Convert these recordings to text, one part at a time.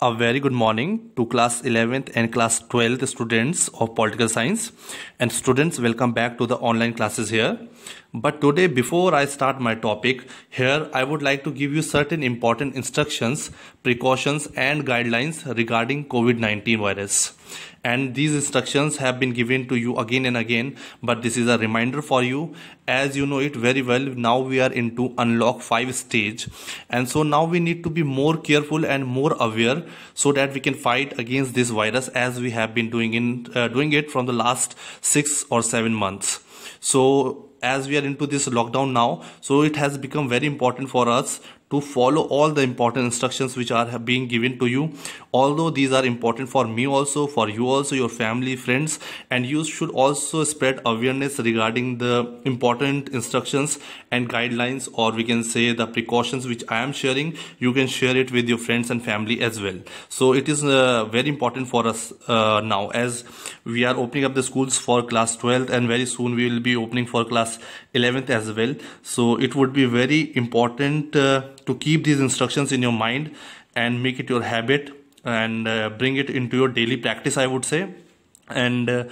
A very good morning to class 11th and class 12th students of political science and students welcome back to the online classes here. But today before I start my topic here I would like to give you certain important instructions, precautions and guidelines regarding COVID-19 virus and these instructions have been given to you again and again but this is a reminder for you as you know it very well now we are into unlock 5 stage and so now we need to be more careful and more aware so that we can fight against this virus as we have been doing in uh, doing it from the last 6 or 7 months so as we are into this lockdown now so it has become very important for us to follow all the important instructions which are being given to you although these are important for me also for you also your family friends and you should also spread awareness regarding the important instructions and guidelines or we can say the precautions which i am sharing you can share it with your friends and family as well so it is uh, very important for us uh, now as we are opening up the schools for class 12th and very soon we will be opening for class 11th as well so it would be very important uh, to keep these instructions in your mind and make it your habit and uh, bring it into your daily practice i would say and uh,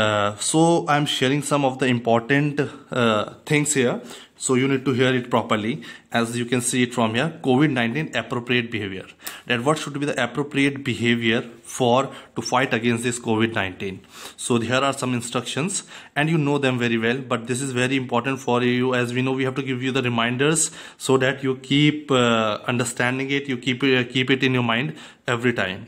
uh, so i'm sharing some of the important uh, things here so you need to hear it properly as you can see it from here COVID-19 appropriate behavior that what should be the appropriate behavior for to fight against this COVID-19. So here are some instructions and you know them very well but this is very important for you as we know we have to give you the reminders so that you keep uh, understanding it you keep uh, keep it in your mind every time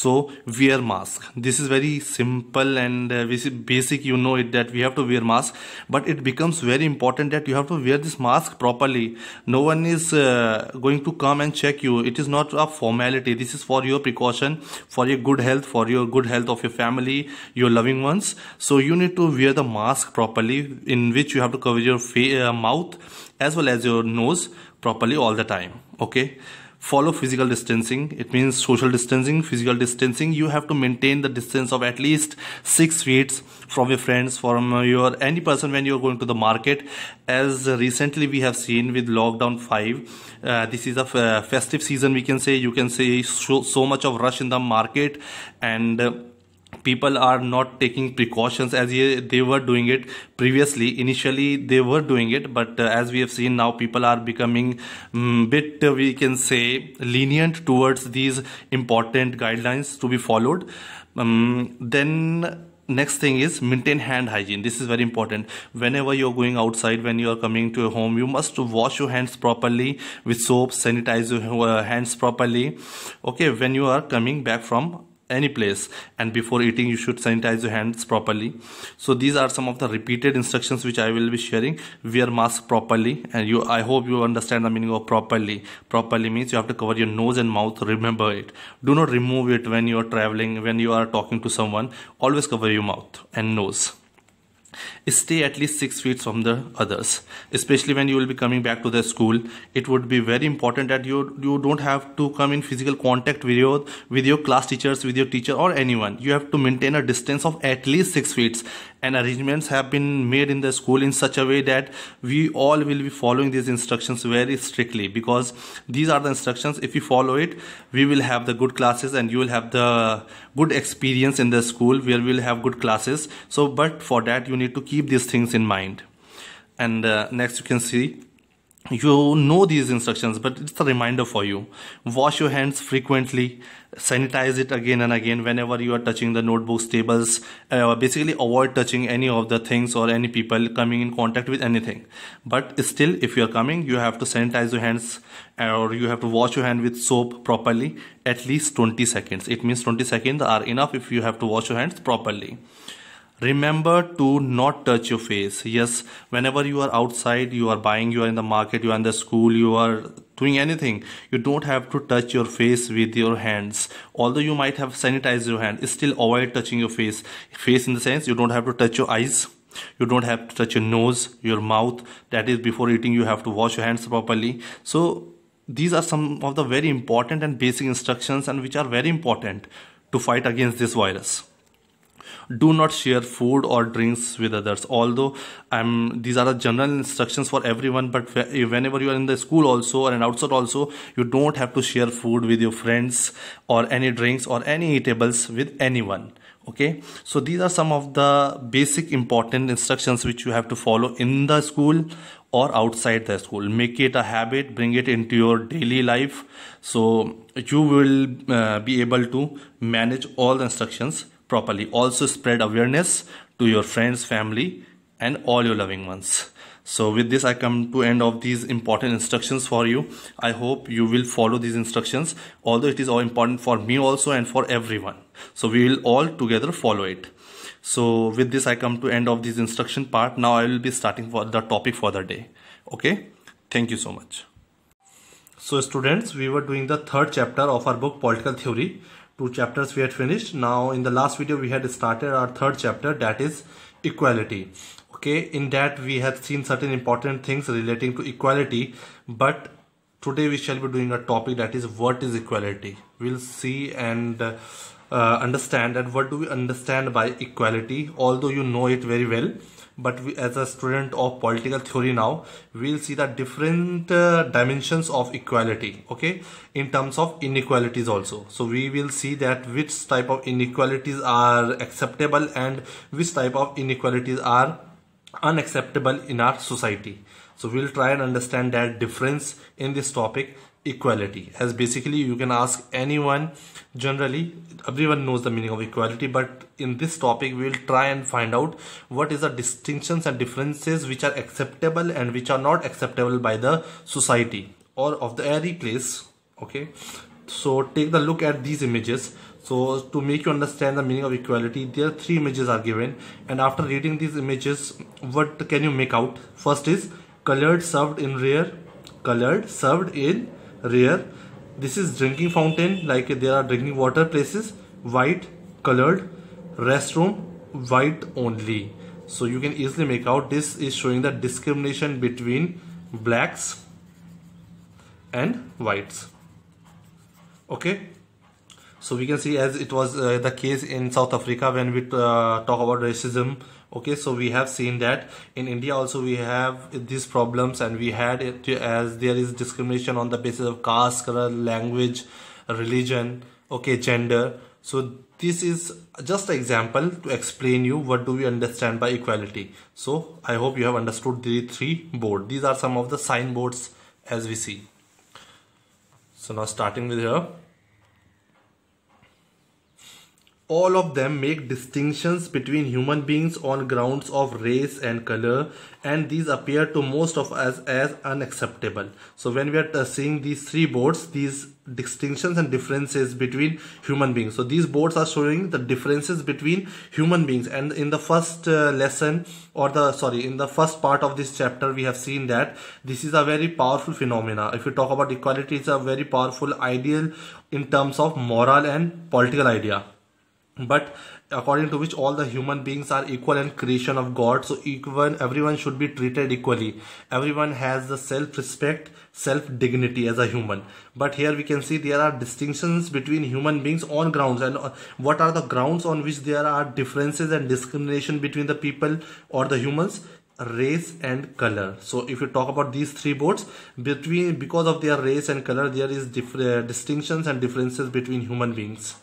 so wear mask this is very simple and uh, basic you know it that we have to wear mask but it becomes very important that you have to wear this mask properly no one is uh, going to come and check you it is not a formality this is for your precaution for your good health for your good health of your family your loving ones so you need to wear the mask properly in which you have to cover your uh, mouth as well as your nose properly all the time okay follow physical distancing it means social distancing physical distancing you have to maintain the distance of at least 6 feet from your friends from your any person when you're going to the market as recently we have seen with lockdown 5 uh, this is a uh, festive season we can say you can see so, so much of rush in the market and uh, people are not taking precautions as they were doing it previously initially they were doing it but uh, as we have seen now people are becoming um, bit uh, we can say lenient towards these important guidelines to be followed um, then next thing is maintain hand hygiene this is very important whenever you're going outside when you're coming to a home you must wash your hands properly with soap sanitize your uh, hands properly okay when you are coming back from any place and before eating you should sanitize your hands properly so these are some of the repeated instructions which i will be sharing wear mask properly and you i hope you understand the meaning of properly properly means you have to cover your nose and mouth remember it do not remove it when you are traveling when you are talking to someone always cover your mouth and nose stay at least 6 feet from the others especially when you will be coming back to the school it would be very important that you you don't have to come in physical contact with your with your class teachers with your teacher or anyone you have to maintain a distance of at least 6 feet and arrangements have been made in the school in such a way that we all will be following these instructions very strictly because these are the instructions if you follow it we will have the good classes and you will have the good experience in the school where we will have good classes so but for that you need need to keep these things in mind and uh, next you can see you know these instructions but it's a reminder for you wash your hands frequently sanitize it again and again whenever you are touching the notebooks tables uh, basically avoid touching any of the things or any people coming in contact with anything but still if you are coming you have to sanitize your hands uh, or you have to wash your hand with soap properly at least 20 seconds it means 20 seconds are enough if you have to wash your hands properly remember to not touch your face yes whenever you are outside you are buying you are in the market you are in the school you are doing anything you don't have to touch your face with your hands although you might have sanitized your hand still avoid touching your face face in the sense you don't have to touch your eyes you don't have to touch your nose your mouth that is before eating you have to wash your hands properly so these are some of the very important and basic instructions and which are very important to fight against this virus do not share food or drinks with others although i'm these are the general instructions for everyone but whenever you are in the school also or an outside also you don't have to share food with your friends or any drinks or any eatables with anyone okay so these are some of the basic important instructions which you have to follow in the school or outside the school make it a habit bring it into your daily life so you will uh, be able to manage all the instructions properly. Also spread awareness to your friends, family and all your loving ones. So with this I come to end of these important instructions for you. I hope you will follow these instructions although it is all important for me also and for everyone. So we will all together follow it. So with this I come to end of this instruction part. Now I will be starting for the topic for the day. Okay. Thank you so much. So students we were doing the third chapter of our book political theory two chapters we had finished now in the last video we had started our third chapter that is equality okay in that we have seen certain important things relating to equality but today we shall be doing a topic that is what is equality we'll see and uh, understand that what do we understand by equality although you know it very well but we, as a student of political theory now we'll see the different uh, dimensions of equality okay in terms of inequalities also so we will see that which type of inequalities are acceptable and which type of inequalities are unacceptable in our society so we'll try and understand that difference in this topic equality as basically you can ask anyone generally everyone knows the meaning of equality but in this topic we will try and find out what is the distinctions and differences which are acceptable and which are not acceptable by the society or of the every place okay so take the look at these images so to make you understand the meaning of equality there three images are given and after reading these images what can you make out first is colored served in rare colored served in Rear. this is drinking fountain like there are drinking water places white colored restroom white only so you can easily make out this is showing the discrimination between blacks and whites okay so we can see as it was uh, the case in south africa when we uh, talk about racism okay so we have seen that in india also we have these problems and we had it as there is discrimination on the basis of caste color language religion okay gender so this is just an example to explain you what do we understand by equality so i hope you have understood the three board these are some of the sign boards as we see so now starting with here all of them make distinctions between human beings on grounds of race and color and these appear to most of us as unacceptable so when we are uh, seeing these three boards these distinctions and differences between human beings so these boards are showing the differences between human beings and in the first uh, lesson or the sorry in the first part of this chapter we have seen that this is a very powerful phenomena if you talk about equality it's a very powerful ideal in terms of moral and political idea but according to which all the human beings are equal and creation of god so even everyone should be treated equally everyone has the self respect self dignity as a human but here we can see there are distinctions between human beings on grounds and uh, what are the grounds on which there are differences and discrimination between the people or the humans race and color so if you talk about these three boards between because of their race and color there is diff- uh, distinctions and differences between human beings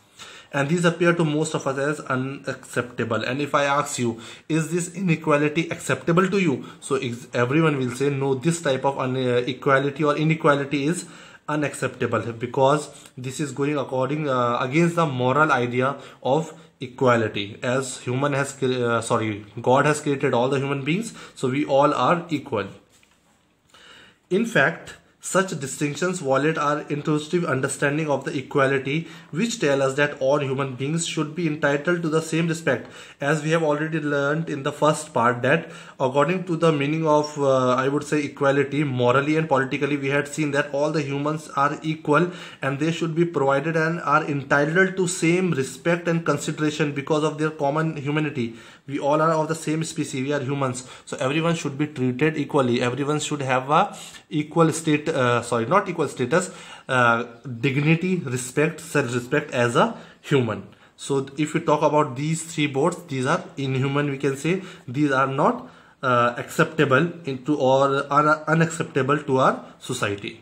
and these appear to most of us as unacceptable and if i ask you is this inequality acceptable to you so everyone will say no this type of inequality uh, or inequality is unacceptable because this is going according uh, against the moral idea of equality as human has uh, sorry god has created all the human beings so we all are equal in fact such distinctions violate our intuitive understanding of the equality, which tell us that all human beings should be entitled to the same respect. As we have already learned in the first part, that according to the meaning of, uh, I would say, equality, morally and politically, we had seen that all the humans are equal and they should be provided and are entitled to same respect and consideration because of their common humanity we all are of the same species we are humans so everyone should be treated equally everyone should have a equal state uh, sorry not equal status uh, dignity respect self-respect as a human so if you talk about these three boards these are inhuman we can say these are not uh, acceptable into or are unacceptable to our society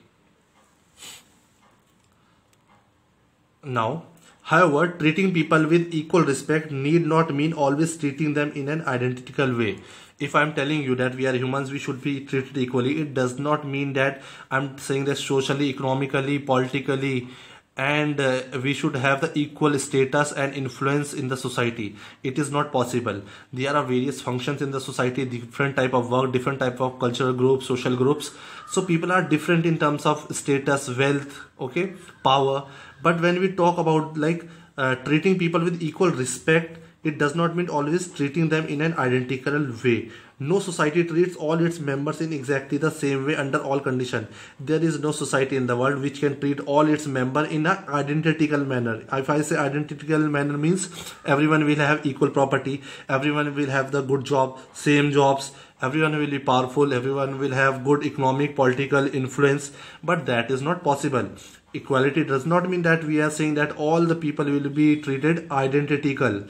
now However, treating people with equal respect need not mean always treating them in an identical way. If I'm telling you that we are humans, we should be treated equally, it does not mean that I'm saying that socially, economically, politically, and uh, we should have the equal status and influence in the society it is not possible there are various functions in the society different type of work different type of cultural groups social groups so people are different in terms of status wealth okay power but when we talk about like uh, treating people with equal respect it does not mean always treating them in an identical way no society treats all its members in exactly the same way under all conditions. There is no society in the world which can treat all its members in an identical manner. If I say identical manner means everyone will have equal property, everyone will have the good job, same jobs, everyone will be powerful, everyone will have good economic, political influence, but that is not possible. Equality does not mean that we are saying that all the people will be treated identical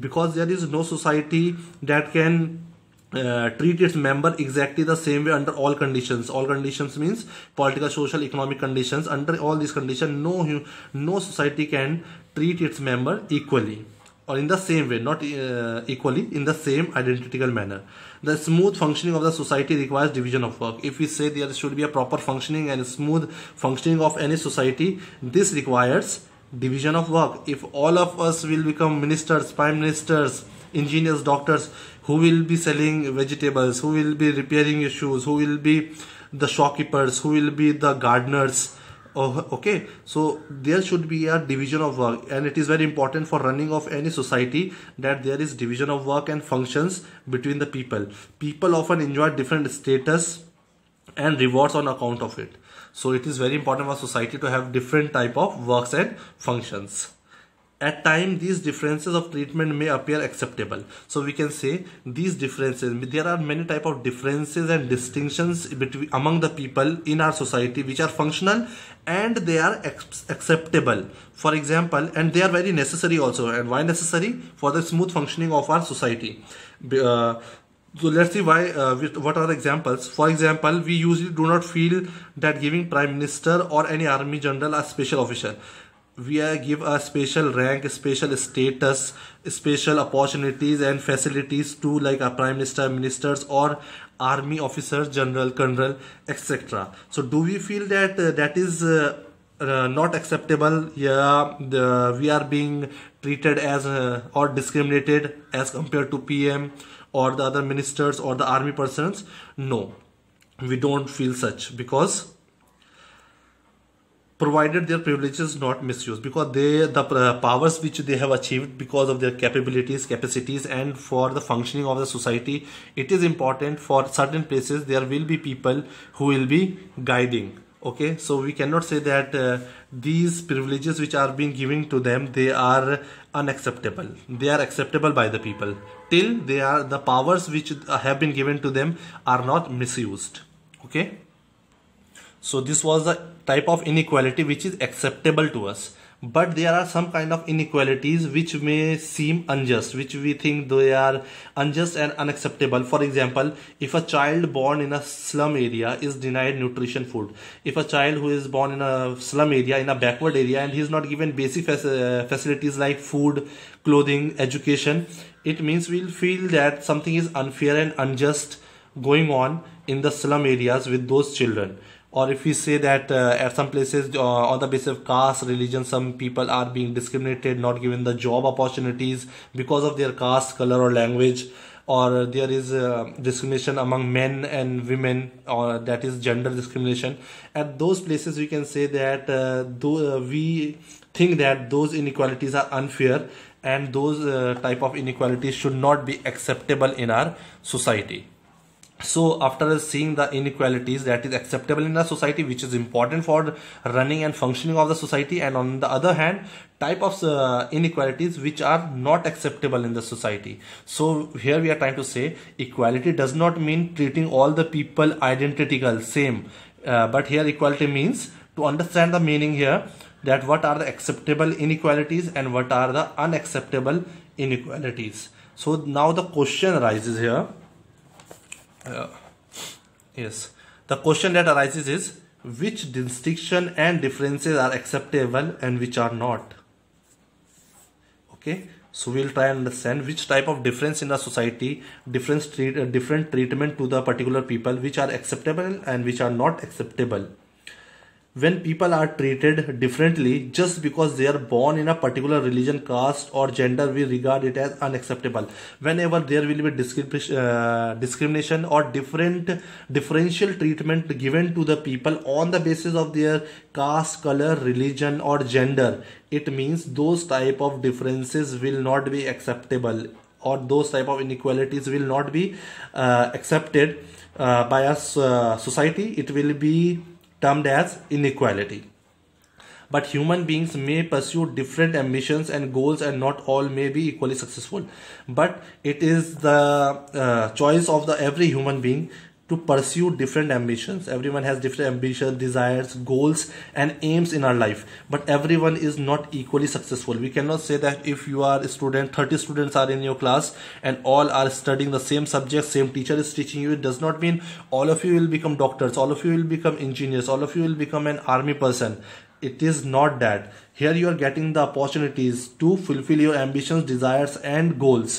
because there is no society that can uh, treat its member exactly the same way under all conditions all conditions means political social economic conditions under all these conditions no no society can treat its member equally or in the same way not uh, equally in the same identical manner the smooth functioning of the society requires division of work if we say there should be a proper functioning and smooth functioning of any society this requires division of work if all of us will become ministers prime ministers engineers doctors who will be selling vegetables who will be repairing your shoes who will be the shopkeepers who will be the gardeners oh, okay so there should be a division of work and it is very important for running of any society that there is division of work and functions between the people people often enjoy different status and rewards on account of it so it is very important for society to have different type of works and functions at time these differences of treatment may appear acceptable so we can say these differences there are many type of differences and distinctions between among the people in our society which are functional and they are acceptable for example and they are very necessary also and why necessary for the smooth functioning of our society uh, so let's see why uh, what are examples for example we usually do not feel that giving prime minister or any army general a special officer we are give a special rank special status special opportunities and facilities to like a prime minister ministers or army officers general colonel etc so do we feel that uh, that is uh, uh, not acceptable yeah the, we are being treated as uh, or discriminated as compared to pm or the other ministers or the army persons no we don't feel such because provided their privileges not misused because they the uh, powers which they have achieved because of their capabilities capacities and for the functioning of the society it is important for certain places there will be people who will be guiding okay so we cannot say that uh, these privileges which are being given to them they are unacceptable they are acceptable by the people till they are the powers which uh, have been given to them are not misused okay so this was the type of inequality which is acceptable to us but there are some kind of inequalities which may seem unjust which we think they are unjust and unacceptable for example if a child born in a slum area is denied nutrition food if a child who is born in a slum area in a backward area and he is not given basic uh, facilities like food clothing education it means we'll feel that something is unfair and unjust going on in the slum areas with those children or if we say that uh, at some places uh, on the basis of caste religion some people are being discriminated not given the job opportunities because of their caste color or language or there is uh, discrimination among men and women or that is gender discrimination at those places we can say that uh, though, we think that those inequalities are unfair and those uh, type of inequalities should not be acceptable in our society so after seeing the inequalities that is acceptable in the society which is important for running and functioning of the society and on the other hand type of uh, inequalities which are not acceptable in the society so here we are trying to say equality does not mean treating all the people identical same uh, but here equality means to understand the meaning here that what are the acceptable inequalities and what are the unacceptable inequalities so now the question arises here uh, yes the question that arises is which distinction and differences are acceptable and which are not okay so we'll try and understand which type of difference in the society difference treat, uh, different treatment to the particular people which are acceptable and which are not acceptable when people are treated differently just because they are born in a particular religion, caste, or gender, we regard it as unacceptable. Whenever there will be uh, discrimination or different differential treatment given to the people on the basis of their caste, color, religion, or gender, it means those type of differences will not be acceptable or those type of inequalities will not be uh, accepted uh, by us uh, society it will be termed as inequality. But human beings may pursue different ambitions and goals, and not all may be equally successful. But it is the uh, choice of the every human being to pursue different ambitions everyone has different ambitions desires goals and aims in our life but everyone is not equally successful we cannot say that if you are a student 30 students are in your class and all are studying the same subject same teacher is teaching you it does not mean all of you will become doctors all of you will become engineers all of you will become an army person it is not that here you are getting the opportunities to fulfill your ambitions desires and goals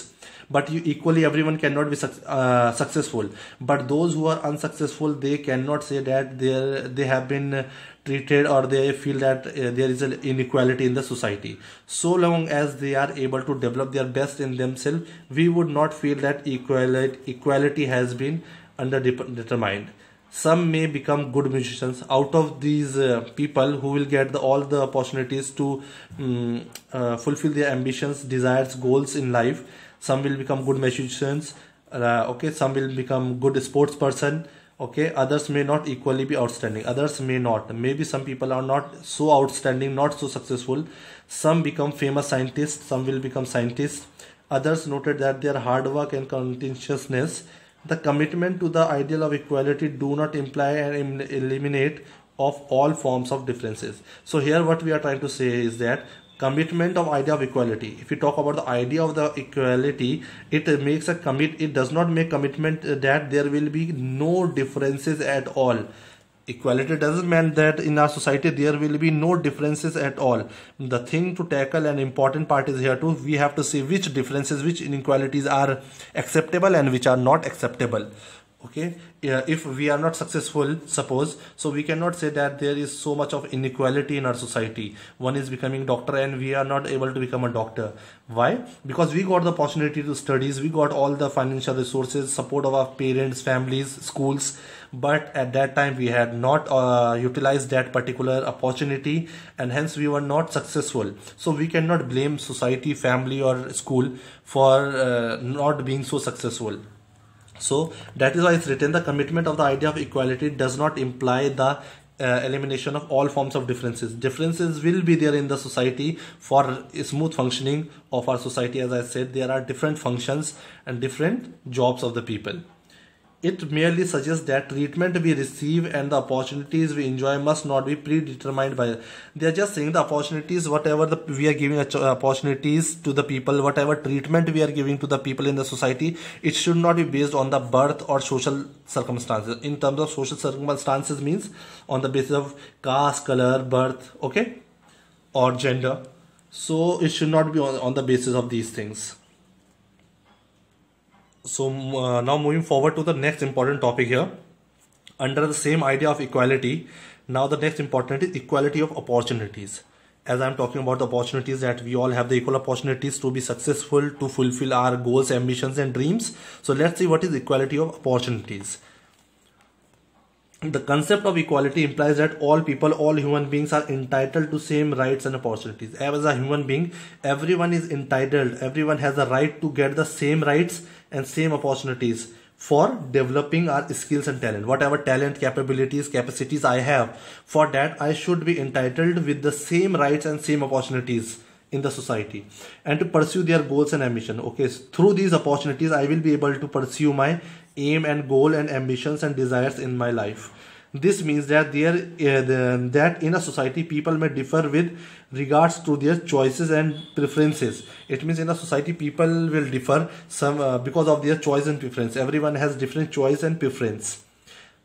but you equally everyone cannot be uh, successful but those who are unsuccessful they cannot say that they they have been treated or they feel that uh, there is an inequality in the society so long as they are able to develop their best in themselves we would not feel that equality equality has been underdetermined some may become good musicians out of these uh, people who will get the, all the opportunities to um, uh, fulfill their ambitions desires goals in life some will become good musicians uh, okay some will become good sports person okay others may not equally be outstanding others may not maybe some people are not so outstanding not so successful some become famous scientists some will become scientists others noted that their hard work and conscientiousness the commitment to the ideal of equality do not imply and eliminate of all forms of differences so here what we are trying to say is that commitment of idea of equality if you talk about the idea of the equality it makes a commit it does not make commitment that there will be no differences at all equality doesn't mean that in our society there will be no differences at all the thing to tackle and important part is here too we have to see which differences which inequalities are acceptable and which are not acceptable okay if we are not successful suppose so we cannot say that there is so much of inequality in our society one is becoming doctor and we are not able to become a doctor why because we got the opportunity to studies we got all the financial resources support of our parents families schools but at that time we had not uh, utilized that particular opportunity and hence we were not successful so we cannot blame society family or school for uh, not being so successful so that is why it's written the commitment of the idea of equality does not imply the uh, elimination of all forms of differences. Differences will be there in the society for smooth functioning of our society. As I said, there are different functions and different jobs of the people. It merely suggests that treatment we receive and the opportunities we enjoy must not be predetermined by. They are just saying the opportunities, whatever the, we are giving opportunities to the people, whatever treatment we are giving to the people in the society, it should not be based on the birth or social circumstances. In terms of social circumstances, means on the basis of caste, color, birth, okay, or gender. So it should not be on, on the basis of these things. So uh, now moving forward to the next important topic here. Under the same idea of equality, now the next important is equality of opportunities. As I'm talking about the opportunities that we all have the equal opportunities to be successful, to fulfill our goals, ambitions and dreams. So let's see what is equality of opportunities. The concept of equality implies that all people, all human beings are entitled to same rights and opportunities. As a human being, everyone is entitled, everyone has a right to get the same rights and same opportunities for developing our skills and talent whatever talent capabilities capacities i have for that i should be entitled with the same rights and same opportunities in the society and to pursue their goals and ambition okay through these opportunities i will be able to pursue my aim and goal and ambitions and desires in my life this means that there uh, that in a society people may differ with regards to their choices and preferences. It means in a society people will differ some uh, because of their choice and preference. Everyone has different choice and preference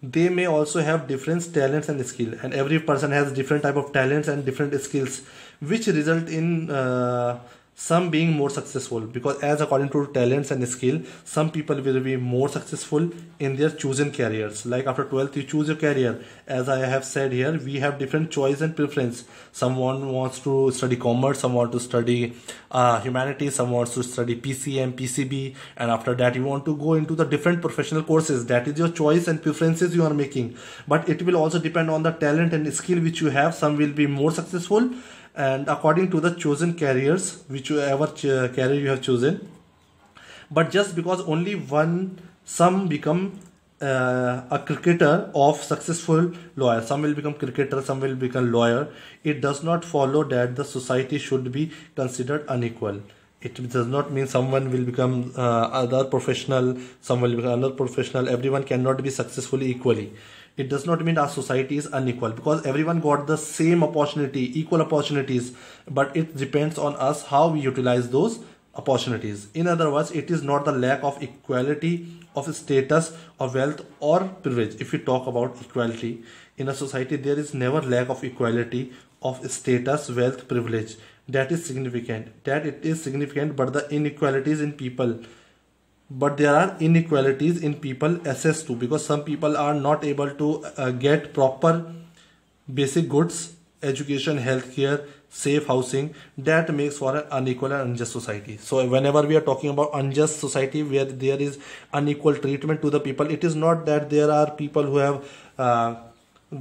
they may also have different talents and skill and every person has different type of talents and different skills which result in uh, some being more successful because as according to talents and skill some people will be more successful in their chosen careers like after 12th you choose your career as i have said here we have different choice and preference someone wants to study commerce some want to study uh, humanities some wants to study pcm pcb and after that you want to go into the different professional courses that is your choice and preferences you are making but it will also depend on the talent and skill which you have some will be more successful and according to the chosen carriers whichever uh, uh, carrier you have chosen but just because only one some become uh, a cricketer of successful lawyer some will become cricketer some will become lawyer it does not follow that the society should be considered unequal it does not mean someone will become uh, other professional someone will become another professional everyone cannot be successful equally it does not mean our society is unequal because everyone got the same opportunity equal opportunities but it depends on us how we utilize those opportunities in other words it is not the lack of equality of status or wealth or privilege if we talk about equality in a society there is never lack of equality of status wealth privilege that is significant that it is significant but the inequalities in people but there are inequalities in people access to because some people are not able to uh, get proper basic goods education healthcare safe housing that makes for an unequal and unjust society so whenever we are talking about unjust society where there is unequal treatment to the people it is not that there are people who have uh,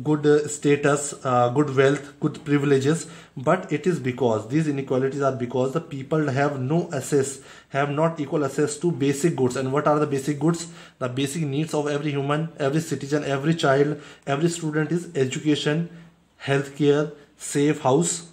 good uh, status, uh, good wealth, good privileges, but it is because these inequalities are because the people have no access, have not equal access to basic goods. And what are the basic goods? The basic needs of every human, every citizen, every child, every student is education, healthcare, safe house,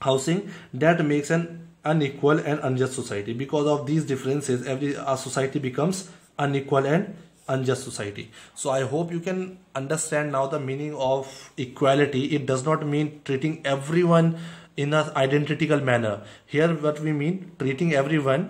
housing. That makes an unequal and unjust society. Because of these differences, every our society becomes unequal and unjust society so i hope you can understand now the meaning of equality it does not mean treating everyone in an identical manner here what we mean treating everyone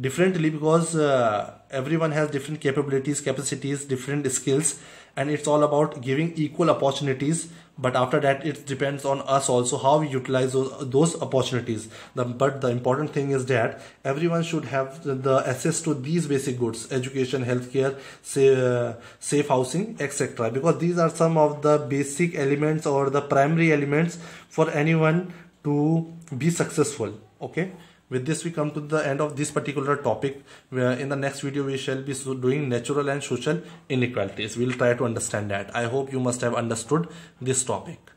differently because uh, everyone has different capabilities capacities different skills and it's all about giving equal opportunities but after that it depends on us also how we utilize those, those opportunities the, but the important thing is that everyone should have the, access to these basic goods education healthcare say, uh, safe housing etc because these are some of the basic elements or the primary elements for anyone to be successful okay with this we come to the end of this particular topic where in the next video we shall be doing natural and social inequalities we'll try to understand that i hope you must have understood this topic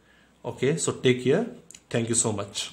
okay so take care thank you so much